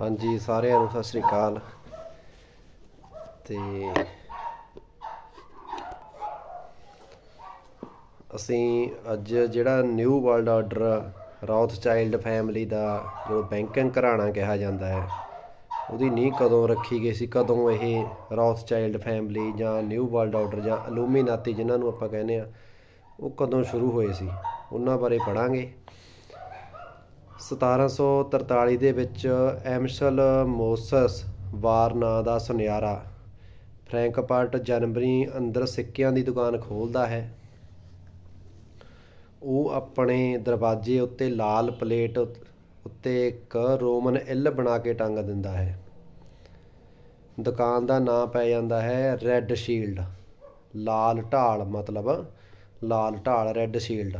ਹਾਂਜੀ ਸਾਰਿਆਂ ਨੂੰ ਸਤਿ ਸ੍ਰੀ ਅਕਾਲ ਤੇ ਅਸੀਂ ਅੱਜ ਜਿਹੜਾ new world order Rothschild family ਦਾ ਜੋ ਬੈਂਕਿੰਗ ਘਰਾਣਾ ਕਿਹਾ ਜਾਂਦਾ ਹੈ ਉਹਦੀ ਨੀਂਹ ਕਦੋਂ ਰੱਖੀ ਗਈ ਸੀ ਕਦੋਂ ਇਹ ਰੌਥ ਚਾਈਲਡ ਫੈਮਿਲੀ ਜਾਂ ਨਿਊ ਵਰਲਡ ਆਰਡਰ ਜਾਂ ਅਲੂਮੀਨਾਤੀ ਜਿਨ੍ਹਾਂ ਨੂੰ ਆਪਾਂ ਕਹਿੰਦੇ ਆ ਉਹ ਕਦੋਂ ਸ਼ੁਰੂ ਹੋਏ ਸੀ ਉਹਨਾਂ ਬਾਰੇ ਪੜਾਂਗੇ 1743 ਦੇ ਵਿੱਚ ਐਮਸ਼ਲ ਮੋਸਸ ਵਾਰ ਨਾਂ ਦਾ ਸੁਨਿਆਰਾ ਫ੍ਰੈਂਕਪਾਰਟ ਜਨਵਰੀ ਅੰਦਰ ਸਿੱਕਿਆਂ ਦੀ ਦੁਕਾਨ ਖੋਲਦਾ ਹੈ ਉਹ ਆਪਣੇ ਦਰਵਾਜ਼ੇ ਉੱਤੇ ਲਾਲ ਪਲੇਟ ਉੱਤੇ ਇੱਕ ਰੋਮਨ ਇਲ ਬਣਾ ਕੇ ਟੰਗ ਦਿੰਦਾ ਹੈ ਦੁਕਾਨ ਦਾ ਨਾਮ ਪੈ ਜਾਂਦਾ ਹੈ ਰੈੱਡ ਸ਼ੀਲਡ ਲਾਲ ਢਾਲ ਮਤਲਬ ਲਾਲ ਢਾਲ ਰੈੱਡ ਸ਼ੀਲਡ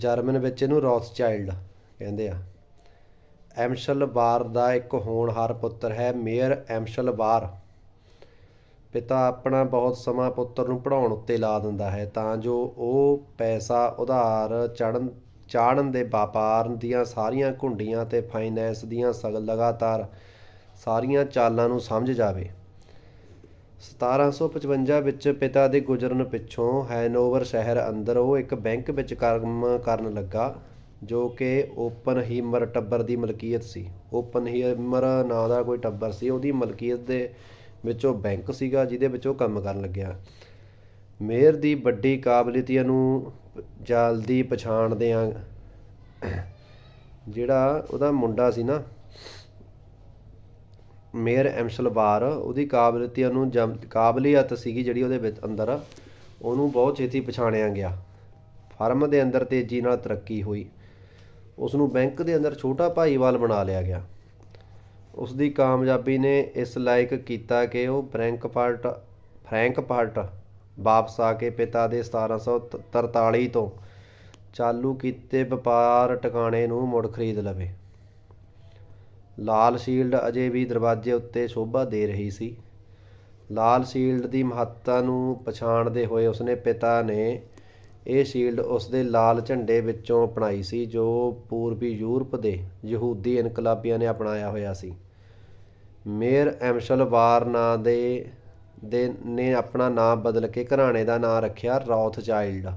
ਜਰਮਨ ਵਿੱਚ ਇਹਨੂੰ ਰੌਥਚਾਈਲਡ ਕਹਿੰਦੇ ਆ ਐਮਸ਼ਲ ਵਾਰ ਦਾ ਇੱਕ ਹੋਣਹਾਰ ਪੁੱਤਰ ਹੈ ਮੇਅਰ ਐਮਸ਼ਲ ਵਾਰ ਪਿਤਾ ਆਪਣਾ ਬਹੁਤ ਸਮਾਂ ਪੁੱਤਰ ਨੂੰ ਪੜਾਉਣ ਉੱਤੇ ਲਾ ਦਿੰਦਾ ਹੈ ਤਾਂ ਜੋ ਉਹ ਪੈਸਾ ਉਧਾਰ ਚੜਨ ਚਾੜਨ ਦੇ ਵਪਾਰ ਦੀਆਂ ਸਾਰੀਆਂ ਘੁੰਡੀਆਂ ਤੇ ਫਾਈਨੈਂਸ ਦੀਆਂ ਸਗਲ ਲਗਾਤਾਰ ਸਾਰੀਆਂ ਚਾਲਾਂ ਨੂੰ ਸਮਝ ਜਾਵੇ 1755 ਵਿੱਚ ਪਿਤਾ ਦੇ ਗੁਜ਼ਰਨ ਪਿੱਛੋਂ ਹੈਨੋਵਰ ਸ਼ਹਿਰ ਅੰਦਰ ਉਹ ਇੱਕ ਬੈਂਕ ਵਿੱਚ ਕੰਮ ਕਰਨ ਲੱਗਾ ਜੋ ਕਿ ਓਪਨ ਹੀਮਰ ਟੱਬਰ ਦੀ ਮਲਕੀਅਤ ਸੀ ਓਪਨ ਹੀਮਰ ਨਾਂ ਦਾ ਕੋਈ ਟੱਬਰ ਸੀ ਉਹਦੀ ਮਲਕੀਅਤ ਦੇ ਵਿੱਚ ਉਹ ਬੈਂਕ ਸੀਗਾ ਜਿਹਦੇ ਵਿੱਚ ਉਹ ਕੰਮ ਕਰਨ ਲੱਗਿਆ ਮੇਅਰ ਦੀ ਵੱਡੀ ਕਾਬਲੀਅਤਾਂ ਨੂੰ ਜਲਦੀ ਪਛਾਣਦੇ ਆ ਜਿਹੜਾ ਉਹਦਾ ਮੁੰਡਾ ਸੀ ਨਾ ਮੇਅਰ ਐਮਸਲਵਾਰ ਉਹਦੀ ਕਾਬਲੀਅਤਾਂ ਨੂੰ ਕਾਬਲੀਅਤ ਸੀਗੀ ਜਿਹੜੀ ਉਹਦੇ ਵਿੱਚ ਅੰਦਰ ਉਹਨੂੰ ਬਹੁਤ ਛੇਤੀ ਪਛਾਣਿਆ ਗਿਆ ਫਰਮ ਦੇ ਅੰਦਰ ਤੇਜ਼ੀ ਨਾਲ ਤਰੱਕੀ ਹੋਈ ਉਸ ਨੂੰ ਬੈਂਕ ਦੇ ਅੰਦਰ ਛੋਟਾ ਭਾਈਵਾਲ ਬਣਾ ਲਿਆ ਗਿਆ ਉਸ ਦੀ ਕਾਮਯਾਬੀ ਨੇ ਇਸ ਲਾਇਕ ਕੀਤਾ ਕਿ ਉਹ ਬ੍ਰੈਂਕ ਪਾਰਟ ਫ੍ਰੈਂਕ ਪਾਰਟ ਵਾਪਸ ਆ ਕੇ ਪਿਤਾ ਦੇ 1743 ਤੋਂ ਚਾਲੂ ਕੀਤੇ ਵਪਾਰ ਟਿਕਾਣੇ ਨੂੰ ਮੁੜ ਖਰੀਦ ਲਵੇ ਲਾਲ ਸ਼ੀਲਡ ਅਜੇ ਵੀ ਦਰਵਾਜ਼ੇ ਉੱਤੇ ਸ਼ੋਭਾ ਦੇ ਰਹੀ ਸੀ ਲਾਲ ਸ਼ੀਲਡ ਦੀ ਮਹੱਤਤਾ ਨੂੰ ਪਛਾਣਦੇ ਹੋਏ ਉਸਨੇ ਪਿਤਾ ਨੇ ਇਹ ਸ਼ੀਲਡ ਉਸ ਦੇ ਲਾਲ ਝੰਡੇ ਵਿੱਚੋਂ ਅਪਣਾਈ ਸੀ ਜੋ ਪੂਰਬੀ ਯੂਰਪ ਦੇ ਯਹੂਦੀ ਇਨਕਲਾਬੀਆਂ ਨੇ ਅਪਣਾਇਆ ਹੋਇਆ ਸੀ ਮੇਅਰ ਐਮਸ਼ਲ ਵਾਰ ਨਾਂ ਦੇ ਦੇ ਨੇ ਆਪਣਾ ਨਾਮ ਬਦਲ ਕੇ ਘਰਾਣੇ ਦਾ ਨਾਮ ਰੱਖਿਆ ਰੌਥ ਚਾਈਲਡ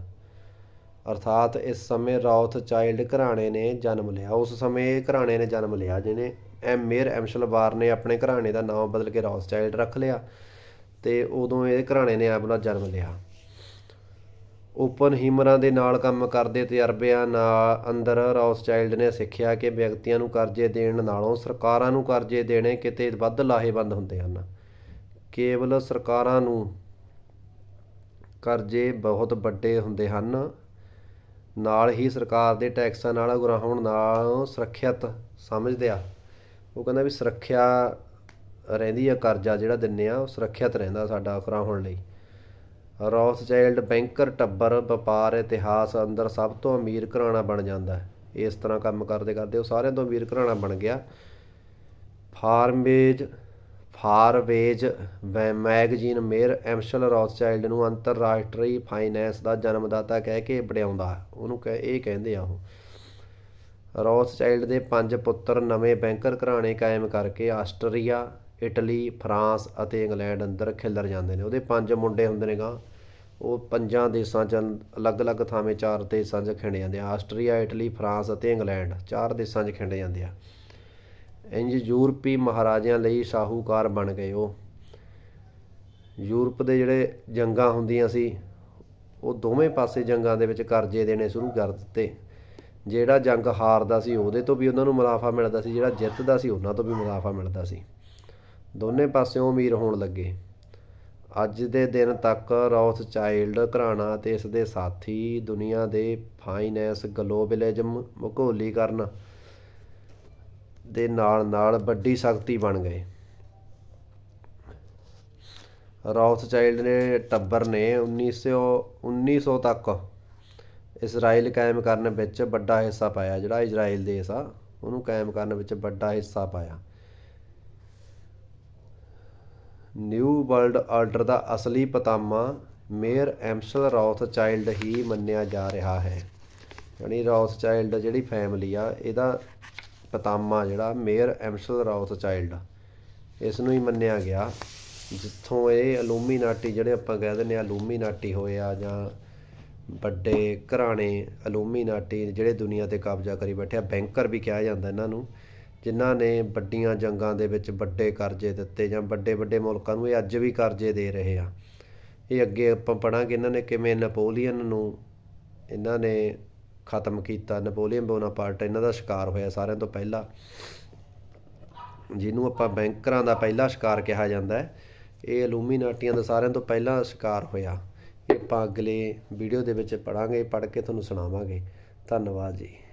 ਅਰਥਾਤ ਇਸ ਸਮੇਂ ਰੌਥ ਚਾਈਲਡ ਘਰਾਣੇ ਨੇ ਜਨਮ ਲਿਆ ਉਸ ਸਮੇਂ ਘਰਾਣੇ ਨੇ ਜਨਮ ਲਿਆ ਜਿਹਨੇ ਐਮ ਮੇਅਰ ਐਮਸ਼ਲ ਵਾਰ ਨੇ ਆਪਣੇ ਘਰਾਣੇ ਦਾ ਨਾਮ ਬਦਲ ਕੇ ਰੌਥ ਚਾਈਲਡ ਰੱਖ ਲਿਆ ਤੇ ਉਦੋਂ ਇਹ ਘਰਾਣੇ ਨੇ ਆਪਣਾ ਜਨਮ ਲਿਆ ਓਪਨ ਹੀਮਰਾਂ ਦੇ ਨਾਲ ਕੰਮ ਕਰਦੇ ਤਜਰਬਿਆਂ ਨਾਲ ਅੰਦਰ ਰੌਸਚਾਈਲਡ ਨੇ ਸਿੱਖਿਆ ਕਿ ਵਿਅਕਤੀਆਂ ਨੂੰ ਕਰਜ਼ੇ ਦੇਣ ਨਾਲੋਂ ਸਰਕਾਰਾਂ ਨੂੰ ਕਰਜ਼ੇ ਦੇਣੇ ਕਿਤੇ ਵੱਧ ਲਾਹੇਵੰਦ ਹੁੰਦੇ ਹਨ ਕੇਵਲ ਸਰਕਾਰਾਂ ਨੂੰ ਕਰਜ਼ੇ ਬਹੁਤ ਵੱਡੇ ਹੁੰਦੇ ਹਨ ਨਾਲ ਹੀ ਸਰਕਾਰ ਦੇ ਟੈਕਸਾਂ ਨਾਲ ਗੁਰਾਉਣ ਨਾਲ ਸੁਰੱਖਿਅਤ ਸਮਝਦੇ ਆ ਉਹ ਕਹਿੰਦਾ ਵੀ ਸੁਰੱਖਿਆ ਰਹਿੰਦੀ ਆ ਕਰਜ਼ਾ ਜਿਹੜਾ ਦਿੰਨੇ ਆ ਉਹ ਸੁਰੱਖਿਅਤ ਰਹਿੰਦਾ ਸਾਡਾ ਗੁਰਾਉਣ ਲਈ ਰੌਥਚਾਈਲਡ ਬੈਂਕਰ ਟੱਬਰ ਵਪਾਰ ਇਤਿਹਾਸ ਅੰਦਰ ਸਭ ਤੋਂ ਅਮੀਰ ਘਰਾਣਾ ਬਣ ਜਾਂਦਾ ਇਸ ਤਰ੍ਹਾਂ ਕੰਮ ਕਰਦੇ ਕਰਦੇ ਉਹ ਸਾਰਿਆਂ ਤੋਂ ਅਮੀਰ ਘਰਾਣਾ ਬਣ ਗਿਆ Forbes Forbes magazine Mayer Amschel Rothschild ਨੂੰ ਅੰਤਰਰਾਸ਼ਟਰੀ ਫਾਈਨੈਂਸ ਦਾ ਜਨਮਦਾਤਾ ਕਹਿ ਕੇ ਵਡਿਆਉਂਦਾ ਉਹਨੂੰ ਕਹ ਇਹ ਕਹਿੰਦੇ ਆ ਉਹ ਰੌਥਚਾਈਲਡ ਦੇ ਪੰਜ ਪੁੱਤਰ ਨਵੇਂ ਬੈਂਕਰ ਘਰਾਣੇ ਕਾਇਮ ਕਰਕੇ ਆਸਟਰੀਆ ਇਟਲੀ ਫਰਾਂਸ ਅਤੇ ਇੰਗਲੈਂਡ ਅੰਦਰ ਖਿਲਰ ਜਾਂਦੇ ਨੇ ਉਹਦੇ ਪੰਜ ਮੁੰਡੇ ਹੁੰਦੇ ਨੇਗਾ ਉਹ ਪੰਜਾਂ ਦੇਸ਼ਾਂ 'ਚ ਅਲੱਗ-ਅਲੱਗ ਥਾਵੇਂ ਚਾਰ ਦੇਸ਼ਾਂ 'ਚ ਖਿੰਡੇ ਜਾਂਦੇ ਆ ਆਸਟਰੀਆ ਇਟਲੀ ਫਰਾਂਸ ਅਤੇ ਇੰਗਲੈਂਡ ਚਾਰ ਦੇਸ਼ਾਂ 'ਚ ਖਿੰਡੇ ਜਾਂਦੇ ਆ ਇੰਜ ਯੂਰਪੀ ਮਹਾਰਾਜਿਆਂ ਲਈ ਸ਼ਾਹੂਕਾਰ ਬਣ ਗਏ ਉਹ ਯੂਰਪ ਦੇ ਜਿਹੜੇ ਜੰਗਾਂ ਹੁੰਦੀਆਂ ਸੀ ਉਹ ਦੋਵੇਂ ਪਾਸੇ ਜੰਗਾਂ ਦੇ ਵਿੱਚ ਕਰਜ਼ੇ ਦੇਣੇ ਸ਼ੁਰੂ ਕਰ ਦਿੱਤੇ ਜਿਹੜਾ ਜੰਗ ਹਾਰਦਾ ਸੀ ਉਹਦੇ ਤੋਂ ਵੀ ਉਹਨਾਂ ਨੂੰ ਮੁਨਾਫਾ ਮਿਲਦਾ ਸੀ ਜਿਹੜਾ ਜਿੱਤਦਾ ਸੀ ਉਹਨਾਂ ਤੋਂ ਵੀ ਮੁਨਾਫਾ ਮਿਲਦਾ ਸੀ ਦੋਨੇ ਪਾਸਿਓਂ ਅਮੀਰ ਹੋਣ ਲੱਗੇ ਅੱਜ ਦੇ ਦਿਨ ਤੱਕ ਰੌਥ ਚਾਈਲਡ ਘਰਾਣਾ ਤੇ ਇਸ ਦੇ ਸਾਥੀ ਦੁਨੀਆ ਦੇ ਫਾਈਨੈਂਸ ਗਲੋਬਲਿਜ਼ਮ ਕਰਨ ਦੇ ਨਾਲ-ਨਾਲ ਵੱਡੀ ਸ਼ਕਤੀ ਬਣ ਗਏ ਰੌਥ ਚਾਈਲਡ ਨੇ ਟੱਬਰ ਨੇ 1900 1900 ਤੱਕ ਇਜ਼ਰਾਈਲ ਕਾਇਮ ਕਰਨ ਵਿੱਚ ਵੱਡਾ ਹਿੱਸਾ ਪਾਇਆ ਜਿਹੜਾ ਇਜ਼ਰਾਈਲ ਦੇਸ਼ ਆ ਉਹਨੂੰ ਕਾਇਮ ਕਰਨ ਵਿੱਚ ਵੱਡਾ ਹਿੱਸਾ ਪਾਇਆ ਨਿਊ ਵਰਲਡ ਆਰਡਰ ਦਾ ਅਸਲੀ ਪਤਾਮਾ ਮੇਅਰ ਐਮਸਲ ਚਾਈਲਡ ਹੀ ਮੰਨਿਆ ਜਾ ਰਿਹਾ ਹੈ ਯਾਨੀ ਚਾਈਲਡ ਜਿਹੜੀ ਫੈਮਿਲੀ ਆ ਇਹਦਾ ਪਤਾਮਾ ਜਿਹੜਾ ਮੇਅਰ ਐਮਸਲ ਚਾਈਲਡ ਇਸ ਨੂੰ ਹੀ ਮੰਨਿਆ ਗਿਆ ਜਿੱਥੋਂ ਇਹ ਅਲੂਮੀਨਾਟੀ ਜਿਹੜੇ ਆਪਾਂ ਕਹਿ ਦਿੰਦੇ ਆ ਅਲੂਮੀਨਾਟੀ ਹੋਏ ਆ ਜਾਂ ਵੱਡੇ ਘਰਾਣੇ ਅਲੂਮੀਨਾਟੀ ਜਿਹੜੇ ਦੁਨੀਆ ਤੇ ਕਬਜ਼ਾ ਕਰੀ ਬੈਠੇ ਆ ਬੈਂਕਰ ਵੀ ਕਿਹਾ ਜਾਂਦਾ ਇਹਨਾਂ ਨੂੰ ਜਿਨ੍ਹਾਂ ਨੇ ਵੱਡੀਆਂ ਜੰਗਾਂ ਦੇ ਵਿੱਚ ਵੱਡੇ ਕਰਜ਼ੇ ਦਿੱਤੇ ਜਾਂ ਵੱਡੇ ਵੱਡੇ ਮੁਲਕਾਂ ਨੂੰ ਇਹ ਅੱਜ ਵੀ ਕਰਜ਼ੇ ਦੇ ਰਹੇ ਆ ਇਹ ਅੱਗੇ ਆਪਾਂ ਪੜਾਂਗੇ ਇਹਨਾਂ ਨੇ ਕਿਵੇਂ ਨਪੋਲੀਅਨ ਨੂੰ ਇਹਨਾਂ ਨੇ ਖਤਮ ਕੀਤਾ ਨਪੋਲੀਅਨ ਬੋਨਾਪਾਰਟ ਇਹਨਾਂ ਦਾ ਸ਼ਿਕਾਰ ਹੋਇਆ ਸਾਰਿਆਂ ਤੋਂ ਪਹਿਲਾਂ ਜਿਹਨੂੰ ਆਪਾਂ ਬੈਂਕਰਾਂ ਦਾ ਪਹਿਲਾ ਸ਼ਿਕਾਰ ਕਿਹਾ ਜਾਂਦਾ ਹੈ ਇਹ ਅਲੂਮੀਨਾਟੀਆਂ ਦਾ ਸਾਰਿਆਂ ਤੋਂ ਪਹਿਲਾਂ ਸ਼ਿਕਾਰ ਹੋਇਆ ਇਹ ਆਪਾਂ ਅਗਲੇ ਵੀਡੀਓ ਦੇ ਵਿੱਚ ਪੜਾਂਗੇ ਪੜ ਕੇ ਤੁਹਾਨੂੰ ਸੁਣਾਵਾਂਗੇ ਧੰਨਵਾਦ ਜੀ